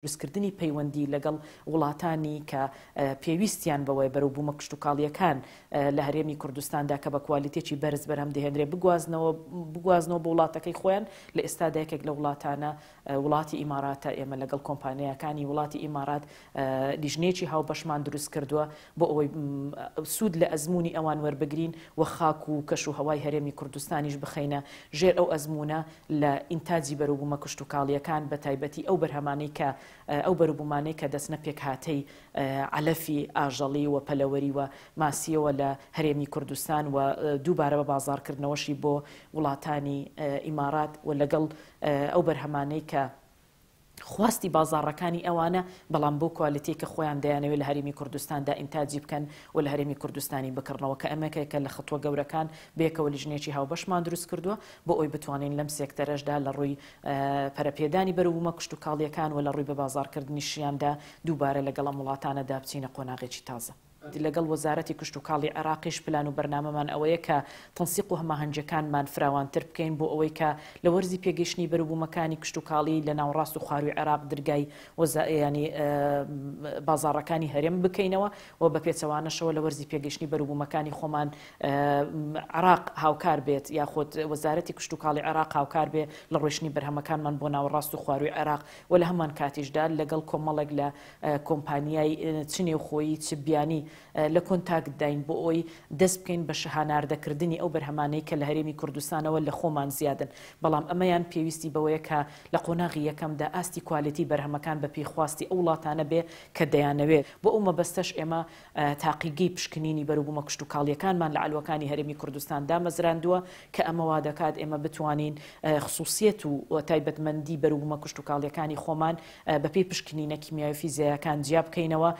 دروستکردنی پەیوەندی لەگەڵ وڵاتانی کە پێویستیان بەوەی بەرەو بوومە کشت و کاڵیەکان لە هەرێمی کوردستاندا کە بە کوالیتێکی بەرز بەرەم دەهێنرێ بگوازنەوە بگوازنەوە بە وڵاتەکەی خۆیان لە ئێستادایەکێک لە وڵاتانە وڵاتی ئیماراتە ئێمە لەگەڵ کۆمپانیەکانی وڵاتی ئیمارات لیژنێکی هاوبەشمان دروست کردووە بۆ ئەوەی سوود لە ئەزمموی ئەوان وەربگرین و خاک و کەش و هەوای هەرێمی کوردستانیش بخینە ژێر ئەو ئەزممونە لە ئینتاجی بەرەوبوومە کشت و کاڵیەکان بە تایبەتی ئەو بەرهەمانەی کە ئەو بەروبوومانەی کە دەستنە پێک هاتەی علەفی ئاژەڵی و پەلەوەری و ماسیەوە لە هەرێمی کوردستان و دووبارە بە بازارکردنەوەشی بۆ وڵاتانی ئیمارات و لەگەڵ ئەو بەرهەمانەی کە خواستی بازارڕەکانی ئەوانە بەڵام بۆ کوالتی کە خۆیان دەیانەوێت لە هەرمی کوردستاندا ئینتاجی بکەن و لە هەرمی کوردستانی بکردنەوە کە ئەمەکەیکە لە خەتوە گەورەکان بێکەوە لەژنێکی هاوبەشمان دروست کردووە بۆ ئەوی بتوانین لەم سێکتەرەشدا لە ڕووی پەرەپێدانی بەرەومە کشت و کاڵیەکان و لە ڕووی بە بازارکردنی شیاندا دووبارە لەگەڵە وڵاتانەدا بچینە قۆناغێکی تازە. لەگەڵ وەزارەتی کشت و کاڵی عراقیش پلان و بەرنمەمان ئەوەیە کە تەنسیق و هەماهنجەکانمان فراوانتر بکەین بۆ ئەوەی کە لە وەرزی پێگەشتنی بەرەبوومەکانی کشت و کاڵی لە ناوڕاست و خاروی عراق دررگای وەزانی بازارەکانی هەرێم بکەینەوە و بە پێچەوانەشەوە لە وەرزی پێگەشتنی بەرەبوومەکانی خۆمان عراق هاوکار بێت یاخود وەزارەتی کشت و کاڵی عراق هاوکار بێ لە ڕێشنی بەرهەمەکانمان بۆ ناوەڕاست و خواروی عراق و لە هەمان کاتیشدا لەگەڵ کۆمەڵێک لە کۆمپانیای چنێ خۆی چ بیانی لە کۆنتاکت داین بۆ ئەوی دەست بکەین بە شەهاناردەکردنی ئەو بەرهەمانەی کە لە هەرێمی کوردستانەوە لە خۆمان زیادن بەڵام ئەمەیان پێویستی بەوەیە کە لە قۆناغی یەکەمدا ئاستی کوالەتی بەرهەمەکان بە پێیخواستی ئەو وڵاتانە بێ کە دەیانەوێت بۆ ئەو مەبەستەش ئێمە تاقیگەی پشکنینی بەروبوومە کشت و کاڵیەکانمان لە علوەکانی هەرێمی کوردستاندا مەزراندووە کە ئەمەوا دەکات ئێمە بتوانین خصوصیت و تایبەتمەندی بەروبوومە کشت و کاڵیەکانی خۆمان بەپی پشکنینە کیمیاوی فیزیەکان جیاب بکەینەوە